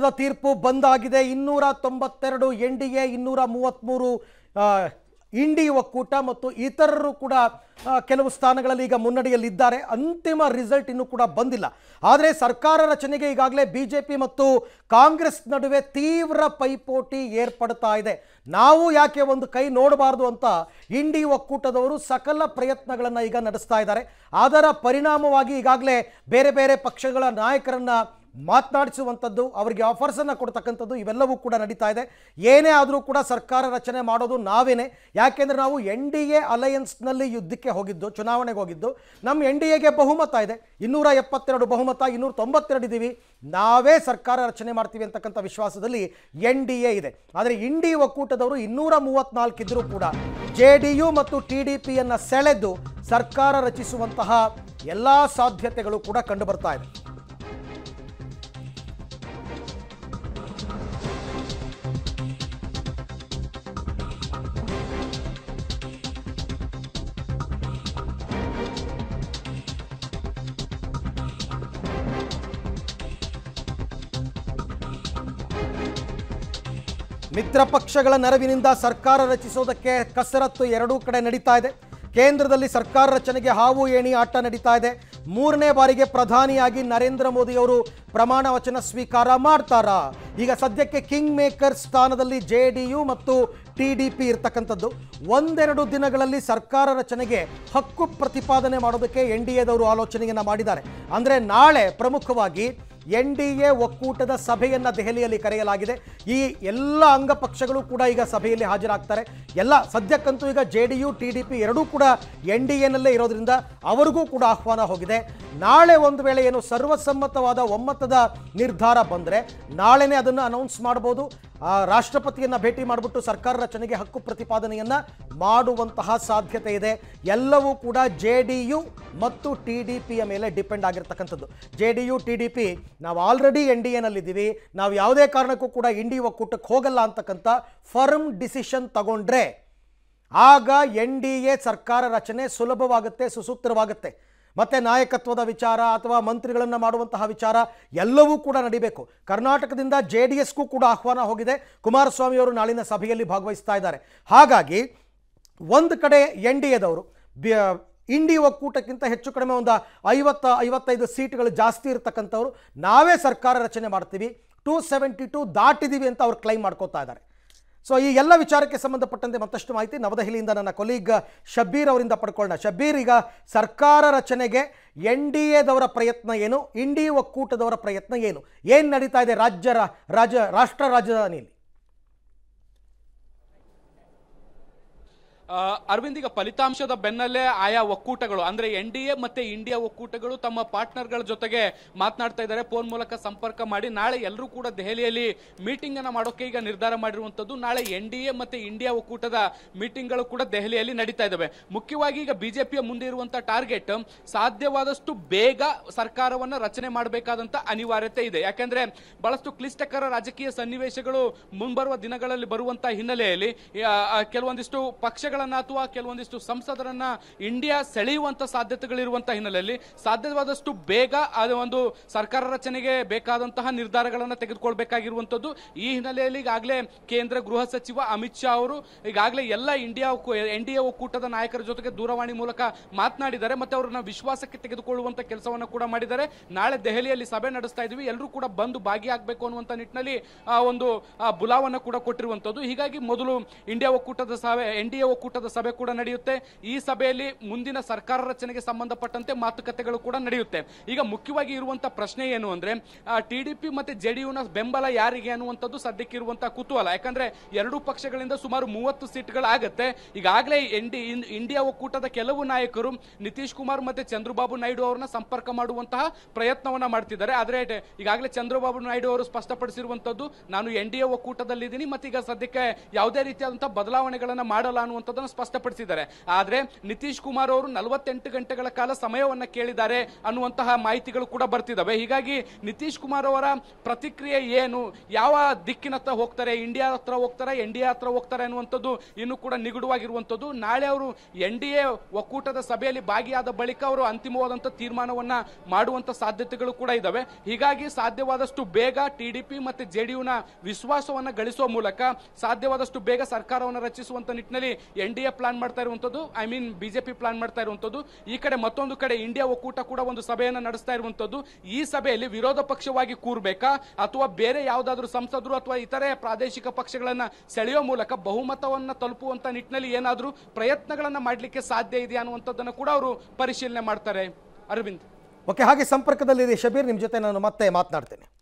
ತೀರ್ಪು ತೀರ್ಪು ಬಂದಾಗಿದೆ ಇನ್ನೂರ ತೊಂಬತ್ತೆರಡು ಎನ್ ಡಿ ಎ ಇನ್ನೂರ ಮೂವತ್ತ್ಮೂರು ಇಂಡಿ ಒಕ್ಕೂಟ ಮತ್ತು ಇತರರು ಕೂಡ ಕೆಲವು ಸ್ಥಾನಗಳಲ್ಲಿ ಈಗ ಮುನ್ನಡೆಯಲ್ಲಿದ್ದಾರೆ ಅಂತಿಮ ರಿಸಲ್ಟ್ ಇನ್ನೂ ಕೂಡ ಬಂದಿಲ್ಲ ಆದರೆ ಸರ್ಕಾರ ರಚನೆಗೆ ಈಗಾಗಲೇ ಬಿ ಜೆ ಪಿ ಮತ್ತು ಕಾಂಗ್ರೆಸ್ ನಡುವೆ ತೀವ್ರ ಪೈಪೋಟಿ ಏರ್ಪಡ್ತಾ ಇದೆ ನಾವು ಯಾಕೆ ಒಂದು ಕೈ ನೋಡಬಾರ್ದು ಅಂತ ಇಂಡಿ ಒಕ್ಕೂಟದವರು ಸಕಲ ಪ್ರಯತ್ನಗಳನ್ನು ಈಗ ನಡೆಸ್ತಾ ಇದ್ದಾರೆ ಅದರ ಪರಿಣಾಮವಾಗಿ ಈಗಾಗಲೇ ಬೇರೆ ಬೇರೆ ಪಕ್ಷಗಳ ನಾಯಕರನ್ನು ಮಾತನಾಡಿಸುವಂಥದ್ದು ಅವರಿಗೆ ಆಫರ್ಸನ್ನು ಕೊಡ್ತಕ್ಕಂಥದ್ದು ಇವೆಲ್ಲವೂ ಕೂಡ ನಡೀತಾ ಇದೆ ಏನೇ ಆದರೂ ಕೂಡ ಸರ್ಕಾರ ರಚನೆ ಮಾಡೋದು ನಾವೇನೆ ಯಾಕೆಂದರೆ ನಾವು ಎನ್ ಡಿ ಎ ಅಲಯನ್ಸ್ನಲ್ಲಿ ಯುದ್ಧಕ್ಕೆ ಹೋಗಿದ್ದು ಚುನಾವಣೆಗೆ ಹೋಗಿದ್ದು ನಮ್ಮ ಎನ್ ಡಿ ಎಗೆ ಬಹುಮತ ಇದೆ ಇನ್ನೂರ ಎಪ್ಪತ್ತೆರಡು ಬಹುಮತ ಇನ್ನೂರ ತೊಂಬತ್ತೆರಡು ಇದ್ದೀವಿ ನಾವೇ ಸರ್ಕಾರ ರಚನೆ ಮಾಡ್ತೀವಿ ಅಂತಕ್ಕಂಥ ವಿಶ್ವಾಸದಲ್ಲಿ ಎನ್ ಡಿ ಎ ಇದೆ ಆದರೆ ಇಂಡಿ ಒಕ್ಕೂಟದವರು ಇನ್ನೂರ ಮೂವತ್ತ್ನಾಲ್ಕು ಇದ್ದರೂ ಕೂಡ ಜೆ ಡಿ ಯು ಮತ್ತು ಟಿ ಡಿ ಪಿಯನ್ನು ಸೆಳೆದು ಸರ್ಕಾರ ರಚಿಸುವಂತಹ ಎಲ್ಲ ಸಾಧ್ಯತೆಗಳು ಕೂಡ ಕಂಡುಬರ್ತಾ ಇದೆ ಮಿತ್ರ ಪಕ್ಷಗಳ ನೆರವಿನಿಂದ ಸರ್ಕಾರ ರಚಿಸೋದಕ್ಕೆ ಕಸರತ್ತು ಎರಡೂ ಕಡೆ ನಡೀತಾ ಇದೆ ಕೇಂದ್ರದಲ್ಲಿ ಸರ್ಕಾರ ರಚನೆಗೆ ಹಾವು ಏಣಿ ಆಟ ನಡೀತಾ ಇದೆ ಮೂರನೇ ಬಾರಿಗೆ ಪ್ರಧಾನಿಯಾಗಿ ನರೇಂದ್ರ ಮೋದಿಯವರು ಪ್ರಮಾಣ ವಚನ ಸ್ವೀಕಾರ ಮಾಡ್ತಾರ ಈಗ ಸದ್ಯಕ್ಕೆ ಕಿಂಗ್ ಮೇಕರ್ ಸ್ಥಾನದಲ್ಲಿ ಜೆ ಡಿ ಯು ಮತ್ತು ಟಿ ಡಿ ಪಿ ಇರ್ತಕ್ಕಂಥದ್ದು ಒಂದೆರಡು ದಿನಗಳಲ್ಲಿ ಸರ್ಕಾರ ರಚನೆಗೆ ಹಕ್ಕು ಪ್ರತಿಪಾದನೆ ಮಾಡೋದಕ್ಕೆ ಎನ್ ಡಿ ಎದವರು ಆಲೋಚನೆಯನ್ನು ಮಾಡಿದ್ದಾರೆ ಅಂದರೆ ನಾಳೆ ಪ್ರಮುಖವಾಗಿ ಎನ್ ಡಿ ಎ ಒಕ್ಕೂಟದ ಸಭೆಯನ್ನು ದೆಹಲಿಯಲ್ಲಿ ಕರೆಯಲಾಗಿದೆ ಈ ಎಲ್ಲ ಅಂಗಪಕ್ಷಗಳು ಕೂಡ ಈಗ ಸಭೆಯಲ್ಲಿ ಹಾಜರಾಗ್ತಾರೆ ಎಲ್ಲ ಸದ್ಯಕ್ಕಂತೂ ಈಗ J D U T D P ಎರಡೂ ಕೂಡ ಎನ್ ಡಿ ಎನಲ್ಲೇ ಇರೋದ್ರಿಂದ ಅವರಿಗೂ ಕೂಡ ಆಹ್ವಾನ ಹೋಗಿದೆ ನಾಳೆ ಒಂದು ವೇಳೆ ಏನು ಸರ್ವಸಮ್ಮತವಾದ ಒಮ್ಮತದ ನಿರ್ಧಾರ ಬಂದರೆ ನಾಳೆನೇ ಅದನ್ನು ಅನೌನ್ಸ್ ಮಾಡ್ಬೋದು ರಾಷ್ಟ್ರಪತಿಯನ್ನು ಭೇಟಿ ಮಾಡಿಬಿಟ್ಟು ಸರ್ಕಾರ ರಚನೆಗೆ ಹಕ್ಕು ಪ್ರತಿಪಾದನೆಯನ್ನು ಮಾಡುವಂತಹ ಸಾಧ್ಯತೆ ಇದೆ ಎಲ್ಲವೂ ಕೂಡ ಜೆ ಡಿ ಯು ಮತ್ತು ಟಿ ಡಿ ಪಿಯ ಮೇಲೆ ಡಿಪೆಂಡ್ ಆಗಿರ್ತಕ್ಕಂಥದ್ದು J D U T D P ನಾವು ಆಲ್ರೆಡಿ ಎನ್ ಡಿ ಎನಲ್ಲಿದ್ದೀವಿ ನಾವು ಯಾವುದೇ ಕಾರಣಕ್ಕೂ ಕೂಡ ಎನ್ ಡಿ ಒಕ್ಕೂಟಕ್ಕೆ ಹೋಗಲ್ಲ ಅಂತಕ್ಕಂಥ ಫರ್ಮ್ ಡಿಸಿಷನ್ ತಗೊಂಡ್ರೆ ಆಗ ಎನ್ ಡಿ ಎ ಸರ್ಕಾರ ರಚನೆ ಸುಲಭವಾಗುತ್ತೆ ಸುಸೂತ್ರವಾಗುತ್ತೆ ಮತ್ತು ನಾಯಕತ್ವದ ವಿಚಾರ ಅಥವಾ ಮಂತ್ರಿಗಳನ್ನು ಮಾಡುವಂತಹ ವಿಚಾರ ಎಲ್ಲವೂ ಕೂಡ ನಡಿಬೇಕು ಕರ್ನಾಟಕದಿಂದ ಜೆ ಡಿ ಎಸ್ಗೂ ಕೂಡ ಆಹ್ವಾನ ಹೋಗಿದೆ ಕುಮಾರಸ್ವಾಮಿಯವರು ನಾಳಿನ ಸಭೆಯಲ್ಲಿ ಭಾಗವಹಿಸ್ತಾ ಇದ್ದಾರೆ ಹಾಗಾಗಿ ಒಂದು ಕಡೆ ಎನ್ ಡಿ ಎದವರು ಇಂಡಿ ಒಕ್ಕೂಟಕ್ಕಿಂತ ಹೆಚ್ಚು ಕಡಿಮೆ ಒಂದು ಐವತ್ತು ಐವತ್ತೈದು ಸೀಟ್ಗಳು ಜಾಸ್ತಿ ಇರತಕ್ಕಂಥವ್ರು ನಾವೇ ಸರ್ಕಾರ ರಚನೆ ಮಾಡ್ತೀವಿ ಟೂ ಸೆವೆಂಟಿ ಟು ದಾಟಿದ್ದೀವಿ ಅಂತ ಅವ್ರು ಕ್ಲೈಮ್ ಮಾಡ್ಕೋತಾ ಇದ್ದಾರೆ ಸೊ ಈ ಎಲ್ಲ ವಿಚಾರಕ್ಕೆ ಸಂಬಂಧಪಟ್ಟಂತೆ ಮತ್ತಷ್ಟು ಮಾಹಿತಿ ನವದೆಹಲಿಯಿಂದ ನನ್ನ ಕೊಲೀಗ್ ಶಬ್ಬೀರ್ ಅವರಿಂದ ಪಡ್ಕೊಳ್ಳೋಣ ಶಬೀರ್ ಈಗ ಸರ್ಕಾರ ರಚನೆಗೆ ಎನ್ ಡಿ ಎದವರ ಪ್ರಯತ್ನ ಏನು ಇಂಡಿ ಒಕ್ಕೂಟದವರ ಪ್ರಯತ್ನ ಏನು ಏನು ನಡೀತಾ ಇದೆ ರಾಜ್ಯ ರಾಜ ರಾಷ್ಟ್ರ ರಾಜಧಾನಿಯಲ್ಲಿ ಅರವಿಂದ್ ಈಗ ಫಲಿತಾಂಶದ ಬೆನ್ನಲ್ಲೇ ಆಯಾ ಒಕ್ಕೂಟಗಳು ಅಂದ್ರೆ ಎನ್ ಡಿ ಎ ಮತ್ತೆ ಇಂಡಿಯಾ ಒಕ್ಕೂಟಗಳು ತಮ್ಮ ಪಾರ್ಟ್ನರ್ಗಳ ಜೊತೆಗೆ ಮಾತನಾಡ್ತಾ ಇದ್ದಾರೆ ಫೋನ್ ಮೂಲಕ ಸಂಪರ್ಕ ಮಾಡಿ ನಾಳೆ ಎಲ್ಲರೂ ಕೂಡ ದೆಹಲಿಯಲ್ಲಿ ಮೀಟಿಂಗ್ ಅನ್ನು ಮಾಡೋಕೆ ಈಗ ನಿರ್ಧಾರ ಮಾಡಿರುವಂತದ್ದು ನಾಳೆ ಎನ್ ಡಿ ಎ ಮತ್ತೆ ಇಂಡಿಯಾ ಒಕ್ಕೂಟದ ಮೀಟಿಂಗ್ಗಳು ಕೂಡ ದೆಹಲಿಯಲ್ಲಿ ನಡೀತಾ ಇದಾವೆ ಮುಖ್ಯವಾಗಿ ಈಗ ಬಿಜೆಪಿಯ ಮುಂದೆ ಇರುವಂತಹ ಟಾರ್ಗೆಟ್ ಸಾಧ್ಯವಾದಷ್ಟು ಬೇಗ ಸರ್ಕಾರವನ್ನ ರಚನೆ ಮಾಡಬೇಕಾದಂತ ಅನಿವಾರ್ಯತೆ ಇದೆ ಯಾಕೆಂದ್ರೆ ಬಹಳಷ್ಟು ಕ್ಲಿಷ್ಟಕರ ರಾಜಕೀಯ ಸನ್ನಿವೇಶಗಳು ಮುಂಬರುವ ದಿನಗಳಲ್ಲಿ ಬರುವಂತಹ ಹಿನ್ನೆಲೆಯಲ್ಲಿ ಕೆಲವೊಂದಿಷ್ಟು ಪಕ್ಷ ಅಥವಾ ಕೆಲವೊಂದಿಷ್ಟು ಸಂಸದರನ್ನ ಇಂಡಿಯಾ ಸೆಳೆಯುವಂತ ಸಾಧ್ಯತೆಗಳಿರುವಂತಹ ಹಿನ್ನೆಲೆಯಲ್ಲಿ ಸಾಧ್ಯವಾದಷ್ಟು ಬೇಗ ಒಂದು ಸರ್ಕಾರ ರಚನೆಗೆ ಬೇಕಾದಂತಹ ನಿರ್ಧಾರಗಳನ್ನು ತೆಗೆದುಕೊಳ್ಬೇಕಾಗಿರುವಂಥದ್ದು ಈ ಹಿನ್ನೆಲೆಯಲ್ಲಿ ಈಗಾಗಲೇ ಕೇಂದ್ರ ಗೃಹ ಸಚಿವ ಅಮಿತ್ ಶಾ ಅವರು ಈಗಾಗಲೇ ಎಲ್ಲ ಇಂಡಿಯಾ ಎನ್ ಡಿ ಎ ಒಕ್ಕೂಟದ ನಾಯಕರ ಜೊತೆಗೆ ದೂರವಾಣಿ ಮೂಲಕ ಮಾತನಾಡಿದ್ದಾರೆ ಮತ್ತೆ ಅವರನ್ನ ವಿಶ್ವಾಸಕ್ಕೆ ತೆಗೆದುಕೊಳ್ಳುವಂತ ಕೆಲಸವನ್ನು ಕೂಡ ಮಾಡಿದ್ದಾರೆ ನಾಳೆ ದೆಹಲಿಯಲ್ಲಿ ಸಭೆ ನಡೆಸ್ತಾ ಇದ್ದೀವಿ ಎಲ್ಲರೂ ಕೂಡ ಬಂದು ಭಾಗಿಯಾಗಬೇಕು ಅನ್ನುವಂಥ ನಿಟ್ಟಿನಲ್ಲಿ ಒಂದು ಬುಲಾವನ್ನು ಕೂಡ ಕೊಟ್ಟಿರುವಂಥದ್ದು ಹೀಗಾಗಿ ಮೊದಲು ಇಂಡಿಯಾ ಒಕ್ಕೂಟದ ಸಭೆ ಎನ್ ಡಿ ಎ ಒಕ್ಕೂಟದ ಸಭೆ ಕೂಡ ನಡೆಯುತ್ತೆ ಈ ಸಭೆಯಲ್ಲಿ ಮುಂದಿನ ಸರ್ಕಾರ ರಚನೆಗೆ ಸಂಬಂಧಪಟ್ಟಂತೆ ಮಾತುಕತೆಗಳು ಕೂಡ ನಡೆಯುತ್ತೆ ಈಗ ಮುಖ್ಯವಾಗಿ ಇರುವಂತಹ ಪ್ರಶ್ನೆ ಏನು ಅಂದ್ರೆ ಟಿಡಿಪಿ ಮತ್ತೆ ಜೆಡಿಯುನ ಬೆಂಬಲ ಯಾರಿಗೆ ಅನ್ನುವಂಥದ್ದು ಸದ್ಯಕ್ಕೆ ಇರುವಂತಹ ಕುತೂಹಲ ಯಾಕಂದ್ರೆ ಎರಡೂ ಪಕ್ಷಗಳಿಂದ ಸುಮಾರು ಮೂವತ್ತು ಸೀಟ್ಗಳಾಗತ್ತೆ ಈಗಾಗಲೇ ಎಂಡಿ ಇಂಡಿಯಾ ಒಕ್ಕೂಟದ ಕೆಲವು ನಾಯಕರು ನಿತೀಶ್ ಕುಮಾರ್ ಮತ್ತೆ ಚಂದ್ರಬಾಬು ನಾಯ್ಡು ಅವರನ್ನ ಸಂಪರ್ಕ ಮಾಡುವಂತಹ ಪ್ರಯತ್ನವನ್ನ ಮಾಡ್ತಿದ್ದಾರೆ ಆದರೆ ಈಗಾಗಲೇ ಚಂದ್ರಬಾಬು ನಾಯ್ಡು ಅವರು ಸ್ಪಷ್ಟಪಡಿಸಿರುವಂತದ್ದು ನಾನು ಎನ್ ಡಿ ಎ ಒಕ್ಕೂಟದಲ್ಲಿದ್ದೀನಿ ಮತ್ತೆ ಈಗ ಸದ್ಯಕ್ಕೆ ಯಾವುದೇ ರೀತಿಯಾದಂತಹ ಬದಲಾವಣೆಗಳನ್ನು ಮಾಡಲ್ಲ ಅನ್ನುವಂಥದ್ದು ಸ್ಪಷ್ಟಪಡಿಸಿದ್ದಾರೆ ಆದರೆ ನಿತೀಶ್ ಕುಮಾರ್ ಅವರು ನಲವತ್ತೆಂಟು ಗಂಟೆಗಳ ಕಾಲ ಸಮಯವನ್ನು ಕೇಳಿದ್ದಾರೆ ಅನ್ನುವಂತಹ ಮಾಹಿತಿಗಳು ಕೂಡ ಬರ್ತಿದ್ದಾವೆ ಹೀಗಾಗಿ ನಿತೀಶ್ ಕುಮಾರ್ ಅವರ ಪ್ರತಿಕ್ರಿಯೆ ಏನು ಯಾವ ದಿಕ್ಕಿನತ್ತ ಹೋಗ್ತಾರೆ ಇಂಡಿಯಾ ಹತ್ರ ಹೋಗ್ತಾರೆ ಎನ್ ಡಿ ಎ ಹತ್ರ ಹೋಗ್ತಾರೆ ಅನ್ನುವಂಥದ್ದು ಇನ್ನೂ ಕೂಡ ನಿಗಡವಾಗಿರುವಂಥದ್ದು ನಾಳೆ ಅವರು ಎನ್ ಡಿ ಎ ಒಕ್ಕೂಟದ ಸಭೆಯಲ್ಲಿ ಭಾಗಿಯಾದ ಬಳಿಕ ಅವರು ಅಂತಿಮವಾದಂಥ ತೀರ್ಮಾನವನ್ನು ಮಾಡುವಂಥ ಸಾಧ್ಯತೆಗಳು ಕೂಡ ಇದಾವೆ ಹೀಗಾಗಿ ಸಾಧ್ಯವಾದಷ್ಟು ಬೇಗ ಟಿ ಡಿ ಪಿ ಮತ್ತು ಜೆ ವಿಶ್ವಾಸವನ್ನು ಗಳಿಸುವ ಮೂಲಕ ಸಾಧ್ಯವಾದಷ್ಟು ಬೇಗ ಸರ್ಕಾರವನ್ನು ರಚಿಸುವಂಥ ನಿಟ್ಟಿನಲ್ಲಿ ಎನ್ ಡಿ ಎ ಪ್ಲಾನ್ ಮಾಡ್ತಾ ಇರುವಂಥದ್ದು ಐ ಮೀನ್ ಬಿಜೆಪಿ ಪ್ಲಾನ್ ಮಾಡ್ತಾ ಇರುವಂಥದ್ದು ಈ ಕಡೆ ಮತ್ತೊಂದು ಕಡೆ ಇಂಡಿಯಾ ಒಕ್ಕೂಟ ಕೂಡ ಒಂದು ಸಭೆಯನ್ನು ನಡೆಸ್ತಾ ಇರುವಂಥದ್ದು ಈ ಸಭೆಯಲ್ಲಿ ವಿರೋಧ ಪಕ್ಷವಾಗಿ ಕೂರ್ಬೇಕಾ ಅಥವಾ ಬೇರೆ ಯಾವುದಾದ್ರೂ ಸಂಸದರು ಅಥವಾ ಇತರೆ ಪ್ರಾದೇಶಿಕ ಪಕ್ಷಗಳನ್ನು ಸೆಳೆಯೋ ಮೂಲಕ ಬಹುಮತವನ್ನು ತಲುಪುವಂಥ ನಿಟ್ಟಿನಲ್ಲಿ ಏನಾದರೂ ಪ್ರಯತ್ನಗಳನ್ನು ಮಾಡಲಿಕ್ಕೆ ಸಾಧ್ಯ ಇದೆಯಾ ಅನ್ನುವಂಥದ್ದನ್ನು ಕೂಡ ಅವರು ಪರಿಶೀಲನೆ ಮಾಡ್ತಾರೆ ಅರವಿಂದ್ ಓಕೆ ಹಾಗೆ ಸಂಪರ್ಕದಲ್ಲಿ ಶಬೀರ್ ನಿಮ್ಮ ಜೊತೆ ನಾನು ಮತ್ತೆ ಮಾತನಾಡ್ತೇನೆ